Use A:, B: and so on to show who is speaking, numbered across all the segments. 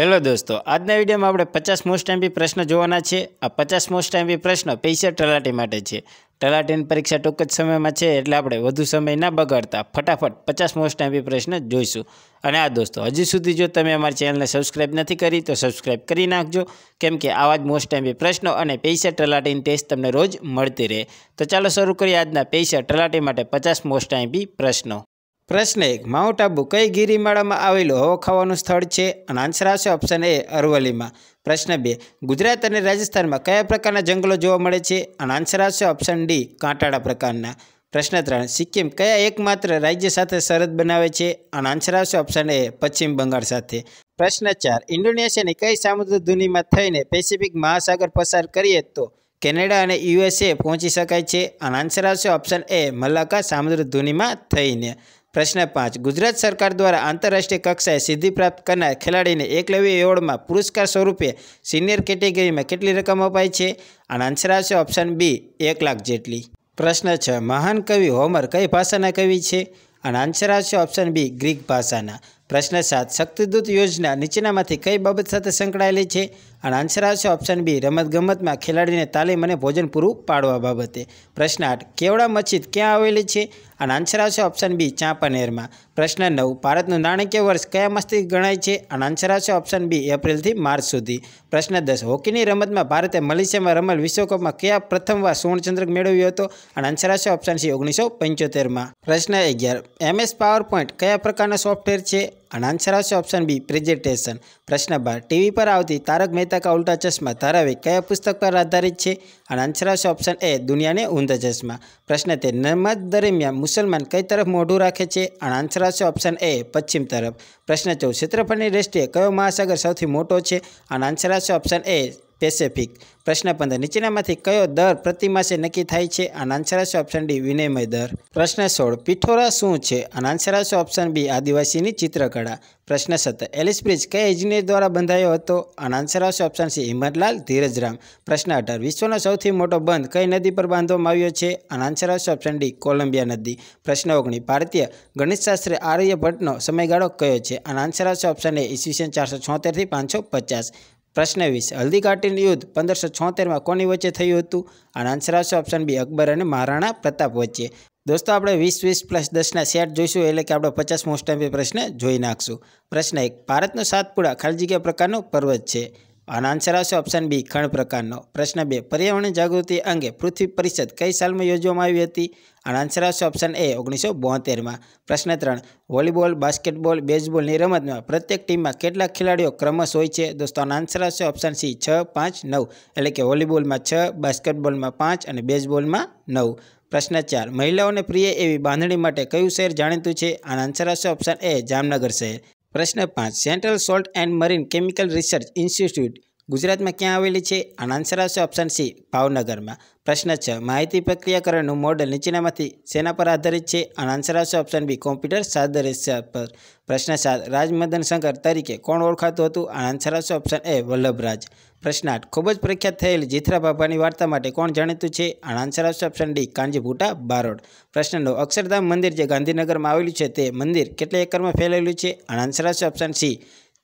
A: hello દોસ્તો આજના વિડીયોમાં આપણે પચાસ મોસ્ટ એમપી પ્રશ્ન જોવાના છે આ પચાસ મોસ્ટ એમપી પ્રશ્ન પૈસા તલાટી માટે છે તલાટીની પરીક્ષા ટૂંક જ સમયમાં છે એટલે આપણે વધુ સમય ના બગાડતા ફટાફટ પચાસ મોસ્ટ એમપી પ્રશ્ન જોઈશું અને આ દોસ્તો હજી સુધી જો તમે અમારી ચેનલને સબસ્ક્રાઈબ નથી કરી તો સબસ્ક્રાઈબ કરી નાખજો કેમ કે આવા જ મોસ્ટ એમપી પ્રશ્નો અને પૈસા તલાટીની ટેસ્ટ તમને રોજ મળતી રહે તો ચાલો શરૂ કરીએ આજના પૈસા તલાટી માટે પચાસ મોસ્ટ એમપી પ્રશ્નો પ્રશ્ન એક માઉન્ટ આબુ કઈ ગિરિમાળામાં આવેલું હવા ખાવાનું સ્થળ છે અને આન્સર આવશે ઓપ્શન એ અરવલીમાં પ્રશ્ન બે ગુજરાત અને રાજસ્થાનમાં કયા પ્રકારના જંગલો જોવા મળે છે અને આન્સર આવશે ઓપ્શન ડી કાંટાળા પ્રકારના પ્રશ્ન ત્રણ સિક્કિમ કયા એકમાત્ર રાજ્ય સાથે સરહદ બનાવે છે અને આન્સર આવશે ઓપ્શન એ પશ્ચિમ બંગાળ સાથે પ્રશ્ન ચાર ઇન્ડોનેશિયાની કઈ સામુદ્ર ધુનીમાં થઈને પેસિફિક મહાસાગર પસાર કરીએ તો કેનેડા અને યુએસએ પહોંચી શકાય છે અને આન્સર આવશે ઓપ્શન એ મલાકા સામુદ્ર ધુનીમાં થઈને પ્રશ્ન પાંચ ગુજરાત સરકાર દ્વારા આંતરરાષ્ટ્રીય કક્ષાએ સિદ્ધિ પ્રાપ્ત કરનાર ખેલાડીને એકલવ્ય એવોર્ડમાં પુરસ્કાર સ્વરૂપે સિનિયર કેટેગરીમાં કેટલી રકમ અપાય છે અને આન્સર આવશે ઓપ્શન બી એક લાખ જેટલી પ્રશ્ન છ મહાન કવિ હોમર કઈ ભાષાના કવિ છે અને આન્સર આવશે ઓપ્શન બી ગ્રીક ભાષાના પ્રશ્ન સાત શક્તિદૂત યોજના નીચેનામાંથી કઈ બાબત સાથે સંકળાયેલી છે અને આન્સર આવશે ઓપ્શન બી રમતગમતમાં ખેલાડીને તાલીમ અને ભોજન પૂરું પાડવા બાબતે પ્રશ્ન આઠ કેવડા મસ્જિદ ક્યાં આવેલી છે અને આન્સર આવશે ઓપ્શન બી ચાંપાનેરમાં પ્રશ્ન નવ ભારતનું નાણાકીય વર્ષ કયા મસ્તિક ગણાય છે અને આન્સર આવશે ઓપ્શન બી એપ્રિલથી માર્ચ સુધી પ્રશ્ન દસ હોકીની રમતમાં ભારતે મલેશિયામાં રમેલ વિશ્વકપમાં કયા પ્રથમવાર સુવર્ણચંદ્રક મેળવ્યો હતો અને આન્સર આવશે ઓપ્શન સી ઓગણીસો પંચોતેરમાં પ્રશ્ન અગિયાર એમએસ પાવર પોઈન્ટ કયા પ્રકારના સોફ્ટવેર છે અને આન્સર આવશે ઓપ્શન બી પ્રેઝન્ટેશન પ્રશ્ન બાર ટીવી પર આવતી તારક મહેતા કા ઉલ્ટા ચશ્મા ધારાવાહિક કયા પુસ્તક પર આધારિત છે અને આન્સર આવશે ઓપ્શન એ દુનિયાને ઊંધા ચશ્મા પ્રશ્ન તે નર્મદ દરમિયાન મુસલમાન કઈ તરફ મોઢું રાખે છે અને આન્સર આવશે ઓપ્શન એ પશ્ચિમ તરફ પ્રશ્ન ચૌદ ક્ષેત્રફળની દ્રષ્ટિએ કયો મહાસાગર સૌથી મોટો છે અને આન્સર આવશે ઓપ્શન એ પેસેફિક પ્રશ્ન પંદર નીચેનામાંથી કયો દર પ્રતિમાસે નક્કી થાય છે આનો આન્સર આવશે ઓપ્શન ડી વિનિમય દર પ્રશ્ન સોળ પિઠોરા શું છે આનો આન્સર આવશે ઓપ્શન બી આદિવાસીની ચિત્રકળા પ્રશ્ન સત્તર એલિસ બ્રિજ કયા એન્જિનિયર દ્વારા બંધાયો હતો આનો આન્સર આવશે ઓપ્શન સી હિંમતલાલ ધીરજરામ પ્રશ્ન અઢાર વિશ્વનો સૌથી મોટો બંધ કઈ નદી પર બાંધવામાં આવ્યો છે આનો આન્સર આવશે ઓપ્શન ડી કોલંબિયા નદી પ્રશ્ન ઓગણીસ ભારતીય ગણિતશાસ્ત્રે આર્યભટ્ટનો સમયગાળો કયો છે આનો આન્સર આવશે ઓપ્શન એ ઈસવીસન ચારસો છોતેરથી પાંચસો પચાસ પ્રશ્ન વીસ હલ્દીઘાટીનું યુદ્ધ પંદરસો છોતેરમાં કોની વચ્ચે થયું હતું આનો આન્સર આવશે ઓપ્શન બી અકબર અને મહારાણા પ્રતાપ વચ્ચે દોસ્તો આપણે વીસ વીસ પ્લસ દસના સેટ જોઈશું એટલે કે આપણે પચાસ મોસ્ટ પ્રશ્ન જોઈ નાખશું પ્રશ્ન એક ભારતનો સાતપુડા ખાલી જગ્યા પ્રકારનો પર્વત છે આનો આન્સર આવશે ઓપ્શન બી ખણ પ્રકારનો પ્રશ્ન બે પર્યાવરણ જાગૃતિ અંગે પૃથ્વી પરિષદ કઈ સાલમાં યોજવામાં આવી હતી આનો આન્સર આવશે ઓપ્શન એ ઓગણીસો બોતેરમાં પ્રશ્ન ત્રણ વોલીબોલ બાસ્કેટબોલ બેઝબોલની રમતમાં પ્રત્યેક ટીમમાં કેટલા ખેલાડીઓ ક્રમશ હોય છે દોસ્તો આનો આન્સર આવશે ઓપ્શન સી છ પાંચ નવ એટલે કે વોલીબોલમાં છ બાસ્કેટબોલમાં પાંચ અને બેઝબોલમાં નવ પ્રશ્ન ચાર મહિલાઓને પ્રિય એવી બાંધણી માટે કયું શહેર જાણીતું છે આનો આન્સર આવશે ઓપ્શન એ જામનગર શહેર પ્રશ્ન પાંચ central salt and marine chemical research institute ગુજરાતમાં ક્યાં આવેલી છે આનો આન્સર આવશે ઓપ્શન સી ભાવનગરમાં પ્રશ્ન છ માહિતી પ્રક્રિયાકરણનું મોડલ નીચેનામાંથી સેના પર આધારિત છે આનો આન્સર આવશે ઓપ્શન બી કોમ્પ્યુટર સાદરેશા પર પ્રશ્ન સાત રાજમદન શંકર તરીકે કોણ ઓળખાતું હતું આનો આન્સર આવશે ઓપ્શન એ વલ્લભરાજ પ્રશ્ન આઠ ખૂબ જ પ્રખ્યાત થયેલ જીથરા બાબાની વાર્તા માટે કોણ જાણીતું છે આનો આન્સર આવશે ઓપ્શન ડી કાંજીભૂટા બારોડ પ્રશ્ન નવ અક્ષરધામ મંદિર જે ગાંધીનગરમાં આવેલું છે તે મંદિર કેટલા એકરમાં ફેલાયેલું છે આનો આન્સર આવશે ઓપ્શન સી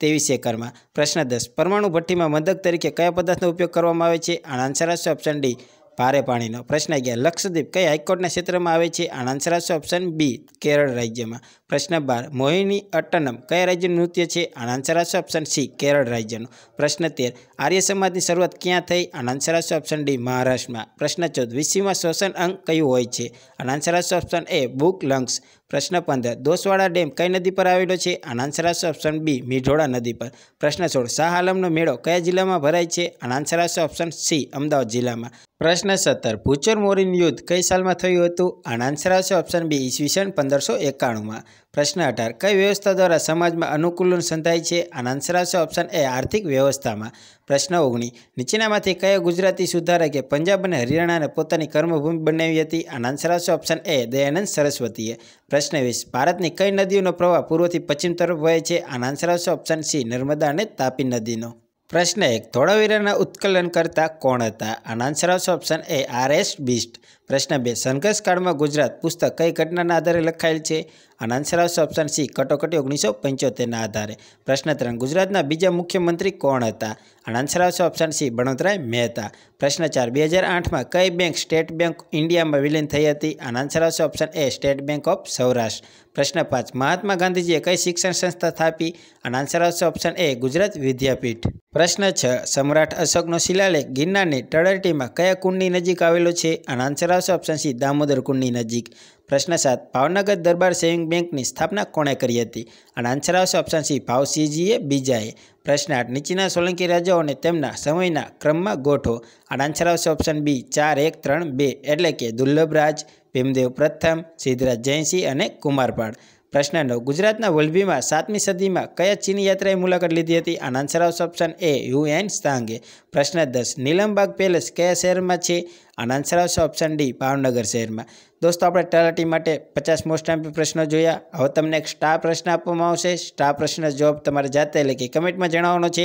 A: ત્રેવીસ એકરમાં પ્રશ્ન દસ પરમાણુ ભઠ્ઠીમાં મદક તરીકે કયા પદાર્થનો ઉપયોગ કરવામાં આવે છે આનો આન્સર આવશે ઓપ્શન ડી ભારે પાણીનો પ્રશ્ન અગિયાર લક્ષદ્વીપ કઈ હાઈકોર્ટના ક્ષેત્રમાં આવે છે આનો આન્સર આવશે ઓપ્શન બી કેરળ રાજ્યમાં પ્રશ્ન બાર મોહિની અટ્ટનમ કયા રાજ્યનું નૃત્ય છે આનો આન્સર આવશે ઓપ્શન સી કેરળ રાજ્યનું પ્રશ્ન તેર આર્ય સમાજની શરૂઆત ક્યાં થઈ આનો આન્સર આવશે ઓપ્શન ડી મહારાષ્ટ્રમાં પ્રશ્ન ચૌદ વિશ્વમાં શ્વસન અંગ કયું હોય છે આનો આન્સર આવશે ઓપ્શન એ બુક લંગ્સ પ્રશ્ન પંદર દોસવાડા ડેમ કઈ નદી પર આવેલો છે અનાંસરાશ ઓપ્શન બી મીઢોળા નદી પર પ્રશ્ન સોળ શાહ આલમનો મેળો કયા જિલ્લામાં ભરાય છે અનાંસરાશ ઓપ્શન સી અમદાવાદ જિલ્લામાં પ્રશ્ન સત્તર ભૂચર મોરીન યુદ્ધ કઈ સાલમાં થયું હતું અનાંસરાશ ઓપ્શન બી ઈસવીસન પંદરસો એકાણુંમાં પ્રશ્ન અઢાર કઈ વ્યવસ્થા દ્વારા સમાજમાં અનુકૂલન સંધાય છે અનાંસરાશ ઓપ્શન એ આર્થિક વ્યવસ્થામાં પ્રશ્ન ઓગણી નીચેનામાંથી કયો ગુજરાતી સુધારકે પંજાબ અને હરિયાણાને પોતાની કર્મભૂમિ બનાવી હતી આના આન્સર આવશે ઓપ્શન એ દયાનંદ સરસ્વતીએ પ્રશ્ન વીસ ભારતની કઈ નદીઓનો પ્રવાહ પૂર્વથી પશ્ચિમ તરફ વહે છે આના આન્સર આવશે ઓપ્શન સી નર્મદા અને તાપી નદીનો પ્રશ્ન એક ધોળાવીરાના ઉત્કલન કરતા કોણ હતા આના આન્સર આવશે option A R S Bisht પ્રશ્ન બે સંઘર્ષ કાળમાં ગુજરાત પુસ્તક કઈ ઘટનાના આધારે લખાયેલ છે આનો આન્સર આવશે ઓપ્શન સી કટોકટી ઓગણીસો પંચોતેરના આધારે પ્રશ્ન ત્રણ ગુજરાતના બીજા મુખ્યમંત્રી કોણ હતા અને આન્સર આવશે ઓપ્શન સી બણોદરાય મહેતા પ્રશ્ન ચાર બે હજાર આઠમાં કઈ બેંક સ્ટેટ બેંક ઇન્ડિયામાં વિલીન થઈ હતી અને આન્સર આવશે option A State Bank of Saurashtra પ્રશ્ન પાંચ મહાત્મા ગાંધીજીએ કઈ શિક્ષણ સંસ્થા સ્થાપી અને આન્સર આવશે ઓપ્શન એ ગુજરાત વિદ્યાપીઠ પ્રશ્ન છ સમ્રાટ અશોકનો શિલાલેખ ગિરનારની તળેટીમાં કયા કુંડની નજીક આવેલો છે આનો આન્સર આવશે ઓપ્શન સી દામોદર કુંડની નજીક પ્રશ્ન સાત ભાવનગર દરબાર સેવિંગ બેંકની સ્થાપના કોણે કરી હતી અને આન્સર આવશે ઓપ્શન સી ભાવસિંહજીએ બીજાએ પ્રશ્ન આઠ નીચેના સોલંકી રાજાઓને તેમના સમયના ક્રમમાં ગોઠો અને આન્સર આવશે ઓપ્શન બી ચાર એક ત્રણ બે એટલે કે દુર્લભરાજ ભીમદેવ પ્રથમ સિદ્ધરાજ જયસિંહ અને કુમારપાળ પ્રશ્ન નવ ગુજરાતના વલભીમાં સાતમી સદીમાં કયા ચીની યાત્રાએ મુલાકાત લીધી હતી આનો આન્સર આવશે ઓપ્શન એ યુએન સ્ટાંગે પ્રશ્ન દસ નીલમબાગ પેલેસ કયા શહેરમાં છે આનો આન્સર આવશે ઓપ્શન ડી ભાવનગર શહેરમાં દોસ્તો આપણે તલાટી માટે પચાસ મોસ્ટ એમ્પી પ્રશ્નો જોયા હવે તમને એક સ્ટાર પ્રશ્ન આપવામાં આવશે સ્ટાર પ્રશ્ન જવાબ તમારે જાતે એટલે કે કમેન્ટમાં જણાવવાનો છે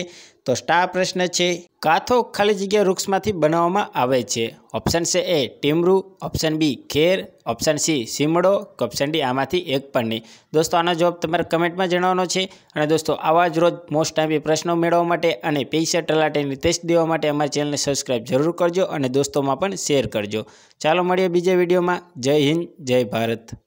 A: તો સ્ટાર પ્રશ્ન છે કાથો ખાલી જગ્યા વૃક્ષમાંથી બનાવવામાં આવે છે ઓપ્શન છે એ ટીમરું ઓપ્શન બી ખેર ઓપ્શન સી સીમડો ઓપ્શન ડી આમાંથી એક પણ નહીં દોસ્તો આનો જવાબ તમારે કમેન્ટમાં જણાવવાનો છે અને દોસ્તો આવા જ રોજ મોસ્ટ ટાઈમ પ્રશ્નો મેળવવા માટે અને પૈસા ટલાટેની ટેસ્ટ દેવા માટે અમારી ચેનલને સબસ્ક્રાઈબ જરૂર કરજો અને દોસ્તોમાં પણ શેર કરજો ચાલો મળીએ બીજા વિડીયોમાં જય હિન્દ જય ભારત